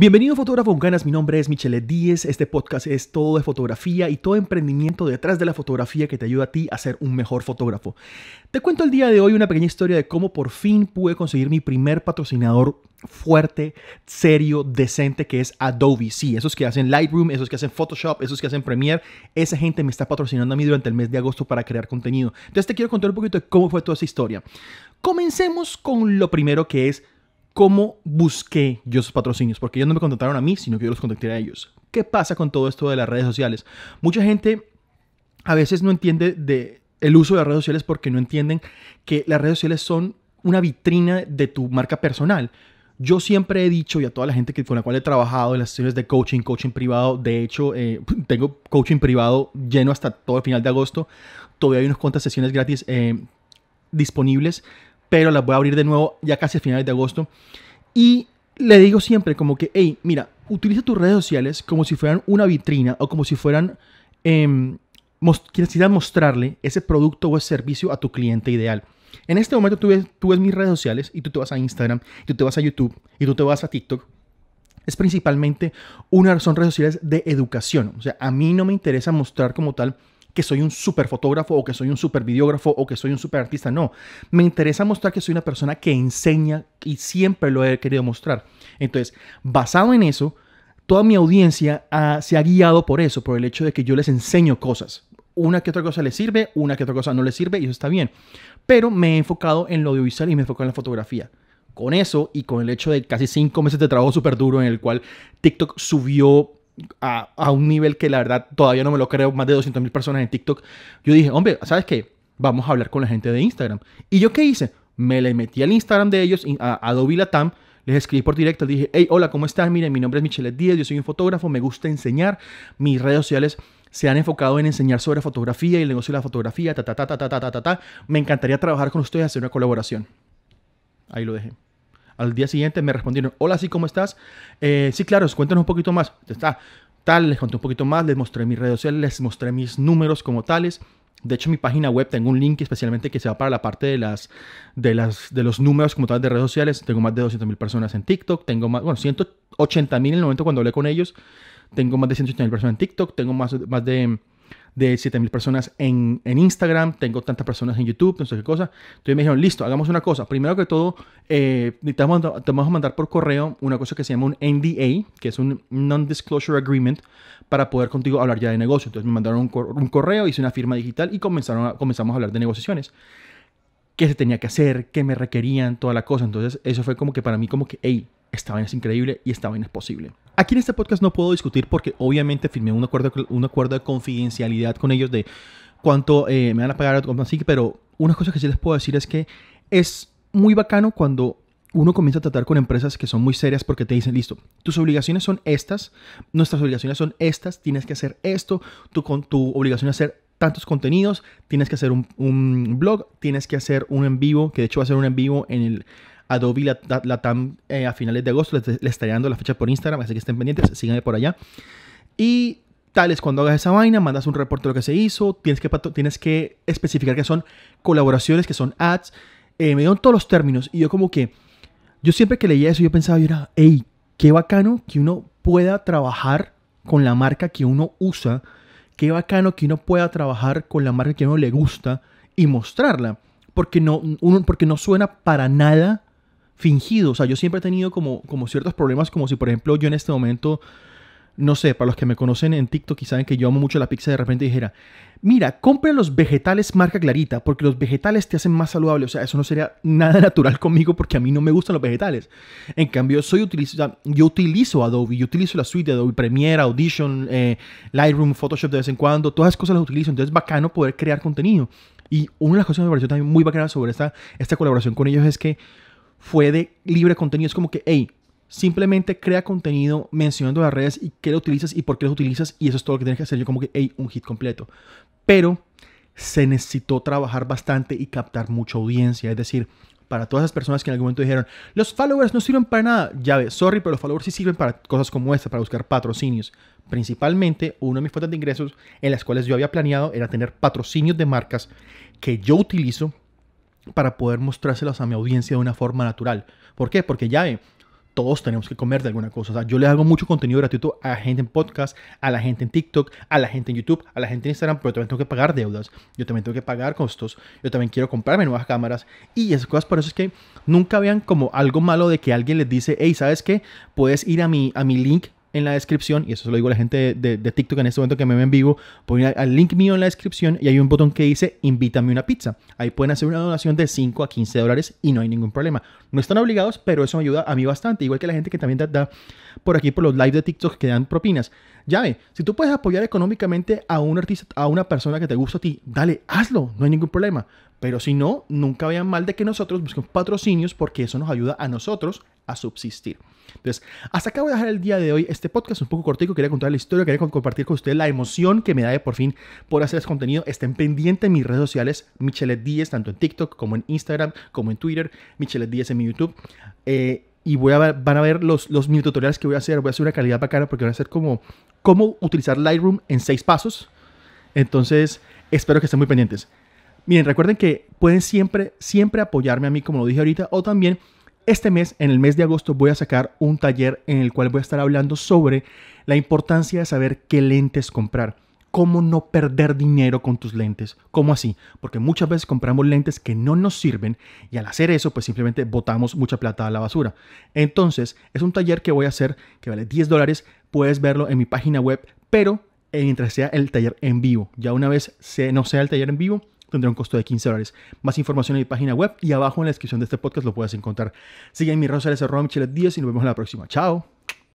Bienvenido fotógrafo con ganas, mi nombre es Michele Díez, este podcast es todo de fotografía y todo emprendimiento detrás de la fotografía que te ayuda a ti a ser un mejor fotógrafo. Te cuento el día de hoy una pequeña historia de cómo por fin pude conseguir mi primer patrocinador fuerte, serio, decente, que es Adobe. Sí, esos que hacen Lightroom, esos que hacen Photoshop, esos que hacen Premiere, esa gente me está patrocinando a mí durante el mes de agosto para crear contenido. Entonces te quiero contar un poquito de cómo fue toda esa historia. Comencemos con lo primero que es ¿Cómo busqué yo esos patrocinios? Porque ellos no me contactaron a mí, sino que yo los contacté a ellos. ¿Qué pasa con todo esto de las redes sociales? Mucha gente a veces no entiende de el uso de las redes sociales porque no entienden que las redes sociales son una vitrina de tu marca personal. Yo siempre he dicho y a toda la gente que, con la cual he trabajado en las sesiones de coaching, coaching privado, de hecho eh, tengo coaching privado lleno hasta todo el final de agosto, todavía hay unas cuantas sesiones gratis eh, disponibles pero las voy a abrir de nuevo ya casi a finales de agosto. Y le digo siempre como que, hey, mira, utiliza tus redes sociales como si fueran una vitrina o como si fueran... Eh, mostrarle ese producto o ese servicio a tu cliente ideal. En este momento tú ves, mis redes sociales y tú te vas a Instagram, tú te vas a YouTube y tú te vas a TikTok. Es principalmente una, son redes sociales de educación. O sea, a mí no me interesa mostrar como tal que soy un super fotógrafo o que soy un super videógrafo o que soy un super artista. No, me interesa mostrar que soy una persona que enseña y siempre lo he querido mostrar. Entonces, basado en eso, toda mi audiencia ah, se ha guiado por eso, por el hecho de que yo les enseño cosas. Una que otra cosa les sirve, una que otra cosa no les sirve y eso está bien. Pero me he enfocado en lo audiovisual y me he enfocado en la fotografía con eso y con el hecho de casi cinco meses de trabajo súper duro en el cual TikTok subió a, a, un nivel que la verdad todavía no me lo creo, más de 200 mil personas en TikTok, yo dije, hombre, ¿sabes qué? Vamos a hablar con la gente de Instagram. ¿Y yo qué hice? Me le metí al Instagram de ellos, a Adobe Latam, les escribí por directo, dije, hey, hola, ¿cómo estás? Miren, mi nombre es Michelle Díaz, yo soy un fotógrafo, me gusta enseñar, mis redes sociales se han enfocado en enseñar sobre fotografía y el negocio de la fotografía, ta, ta, ta, ta, ta, ta, ta, ta. Me encantaría trabajar con ustedes, hacer una colaboración. Ahí lo dejé. Al día siguiente me respondieron, hola, sí, ¿cómo estás? Eh, sí, claro, cuéntanos un poquito más. Está, ah, tal, les conté un poquito más, les mostré mis redes sociales, les mostré mis números como tales. De hecho, en mi página web tengo un link especialmente que se va para la parte de las de las de los números como tales de redes sociales. Tengo más de 200.000 personas en TikTok, tengo más, bueno, 180.000 en el momento cuando hablé con ellos. Tengo más de 180.000 personas en TikTok, tengo más, más de de 7000 personas en, en, Instagram, tengo tantas personas en YouTube, no sé qué cosa. Entonces me dijeron, listo, hagamos una cosa. Primero que todo, eh, te, vamos a, mandar por correo una cosa que se llama un NDA, que es un Non-Disclosure Agreement, para poder contigo hablar ya de negocio. Entonces me mandaron un, correo, hice una firma digital y comenzaron comenzamos a hablar de negociaciones qué se tenía que hacer, qué me requerían, toda la cosa. Entonces, eso fue como que para mí, como que, hey, esta es increíble y esta vaina es posible. Aquí en este podcast no puedo discutir porque obviamente firmé un acuerdo, de confidencialidad con ellos de cuánto eh, me van a pagar así, pero una cosa que sí les puedo decir es que es muy bacano cuando uno comienza a tratar con empresas que son muy serias porque te dicen, listo, tus obligaciones son estas, nuestras obligaciones son estas, tienes que hacer esto, tu, obligación es hacer tantos contenidos, tienes que hacer un, un, blog, tienes que hacer un en vivo, que de hecho va a ser un en vivo en el Adobe la, eh, a finales de agosto. Les, les, estaré dando la fecha por Instagram, así que estén pendientes, síganme por allá. Y tal es cuando hagas esa vaina, mandas un reporte de lo que se hizo, tienes que, tienes que especificar que son colaboraciones, que son ads. Eh, me dieron todos los términos y yo como que, yo siempre que leía eso, yo pensaba, yo era, hey, qué bacano que uno pueda trabajar con la marca que uno usa, qué bacano que uno pueda trabajar con la marca que a uno le gusta y mostrarla, porque no, uno, porque no suena para nada fingido. O sea, yo siempre he tenido como, como ciertos problemas, como si, por ejemplo, yo en este momento, no sé, para los que me conocen en TikTok y saben que yo amo mucho la pizza, de repente dijera, mira, compra los vegetales marca Clarita, porque los vegetales te hacen más saludable. O sea, eso no sería nada natural conmigo porque a mí no me gustan los vegetales. En cambio, soy utilizo, yo utilizo Adobe, yo utilizo la suite de Adobe Premiere, Audition, eh, Lightroom, Photoshop de vez en cuando, todas esas cosas las utilizo. Entonces, es bacano poder crear contenido. Y una de las cosas que me pareció también muy bacana sobre esta, esta colaboración con ellos es que fue de libre contenido. Es como que, hey, simplemente crea contenido mencionando las redes y qué lo utilizas y por qué lo utilizas y eso es todo lo que tienes que hacer. Yo como que, hey, un hit completo. Pero se necesitó trabajar bastante y captar mucha audiencia. Es decir, para todas esas personas que en algún momento dijeron, los followers no sirven para nada. Ya ves, sorry, pero los followers sí sirven para cosas como esta, para buscar patrocinios. Principalmente, una de mis fuentes de ingresos en las cuales yo había planeado era tener patrocinios de marcas que yo utilizo para poder mostrárselos a mi audiencia de una forma natural. ¿Por qué? Porque ya todos tenemos que comer de alguna cosa. O sea, yo le hago mucho contenido gratuito a la gente en podcast, a la gente en TikTok, a la gente en YouTube, a la gente en Instagram, pero también tengo que pagar deudas, yo también tengo que pagar costos, yo también quiero comprarme nuevas cámaras y esas cosas. Por eso es que nunca vean como algo malo de que alguien les dice, hey, ¿sabes qué? Puedes ir a mi, a mi link en la descripción, y eso se lo digo a la gente de, TikTok en este momento que me ven en vivo, poner al link mío en la descripción y hay un botón que dice invítame una pizza. Ahí pueden hacer una donación de 5 a 15 dólares y no hay ningún problema. No están obligados, pero eso me ayuda a mí bastante, igual que la gente que también da, da por aquí por los lives de TikTok que dan propinas. Ya ve, si tú puedes apoyar económicamente a un artista, a una persona que te gusta a ti, dale, hazlo, no hay ningún problema. Pero si no, nunca vean mal de que nosotros busquemos patrocinios porque eso nos ayuda a nosotros a subsistir. Entonces, hasta acá voy a dejar el día de hoy este podcast un poco cortico. Quería contar la historia, quería compartir con ustedes la emoción que me da de por fin por hacer este contenido. Estén pendientes en mis redes sociales, Michelle Díez, tanto en TikTok como en Instagram, como en Twitter, Michelle Díez en mi YouTube. Eh, y voy a van a ver los, los mini tutoriales que voy a hacer. Voy a hacer una calidad bacana porque van a ser como cómo utilizar Lightroom en seis pasos. Entonces, espero que estén muy pendientes. Miren, recuerden que pueden siempre, siempre apoyarme a mí, como lo dije ahorita, o también este mes, en el mes de agosto, voy a sacar un taller en el cual voy a estar hablando sobre la importancia de saber qué lentes comprar cómo no perder dinero con tus lentes. ¿Cómo así? Porque muchas veces compramos lentes que no nos sirven y al hacer eso, pues simplemente botamos mucha plata a la basura. Entonces, es un taller que voy a hacer que vale 10 dólares. Puedes verlo en mi página web, pero mientras sea el taller en vivo. Ya una vez no sea el taller en vivo, tendrá un costo de 15 dólares. Más información en mi página web y abajo en la descripción de este podcast lo puedes encontrar. Sigue en mi Rosa de Cerro Michelet 10 y nos vemos en la próxima. Chao.